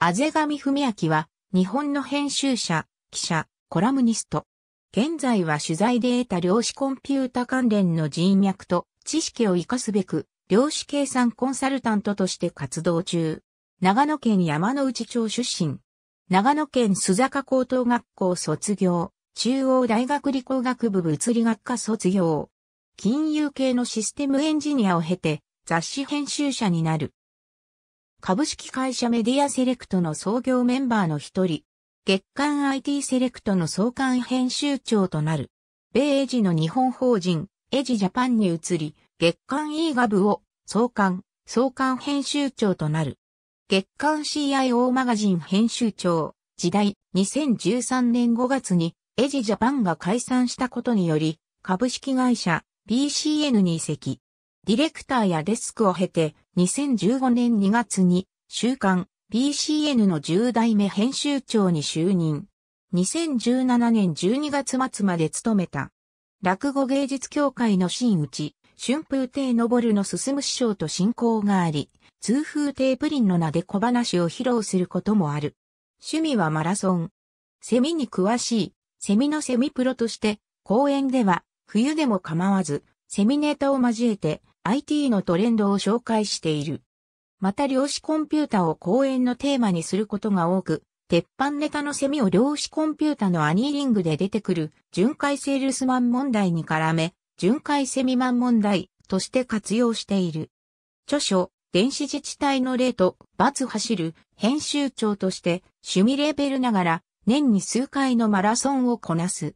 あぜがみふみあきは、日本の編集者、記者、コラムニスト。現在は取材で得た量子コンピュータ関連の人脈と知識を活かすべく、量子計算コンサルタントとして活動中。長野県山の内町出身。長野県須坂高等学校卒業。中央大学理工学部物理学科卒業。金融系のシステムエンジニアを経て、雑誌編集者になる。株式会社メディアセレクトの創業メンバーの一人、月刊 IT セレクトの創刊編集長となる。米エジの日本法人、エジジャパンに移り、月刊 e ガブを創刊、創刊編集長となる。月刊 CIO マガジン編集長、時代、2013年5月に、エジジャパンが解散したことにより、株式会社、BCN に移籍。ディレクターやデスクを経て、2015年2月に、週刊 BCN の10代目編集長に就任。2017年12月末まで務めた。落語芸術協会の真打ち、春風亭昇の進む師匠と親交があり、通風亭プリンの名で小話を披露することもある。趣味はマラソン。セミに詳しい、セミのセミプロとして、公演では、冬でも構わず、セミネタを交えて、IT のトレンドを紹介している。また量子コンピュータを講演のテーマにすることが多く、鉄板ネタのセミを量子コンピュータのアニーリングで出てくる巡回セールスマン問題に絡め、巡回セミマン問題として活用している。著書、電子自治体の例と、バツ走る編集長として趣味レベルながら年に数回のマラソンをこなす。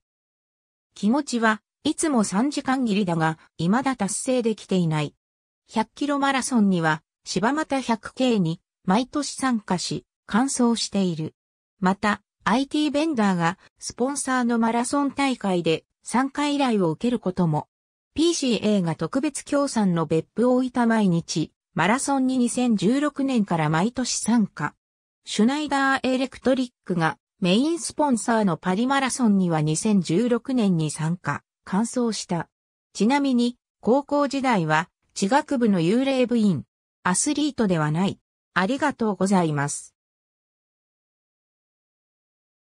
気持ちはいつも3時間切りだが、未だ達成できていない。100キロマラソンには、柴又 100K に毎年参加し、完走している。また、IT ベンダーがスポンサーのマラソン大会で参加依頼を受けることも、PCA が特別協賛の別府大分毎日、マラソンに2016年から毎年参加。シュナイダーエレクトリックがメインスポンサーのパリマラソンには2016年に参加。完走した。ちなみに、高校時代は、地学部の幽霊部員、アスリートではない。ありがとうございます。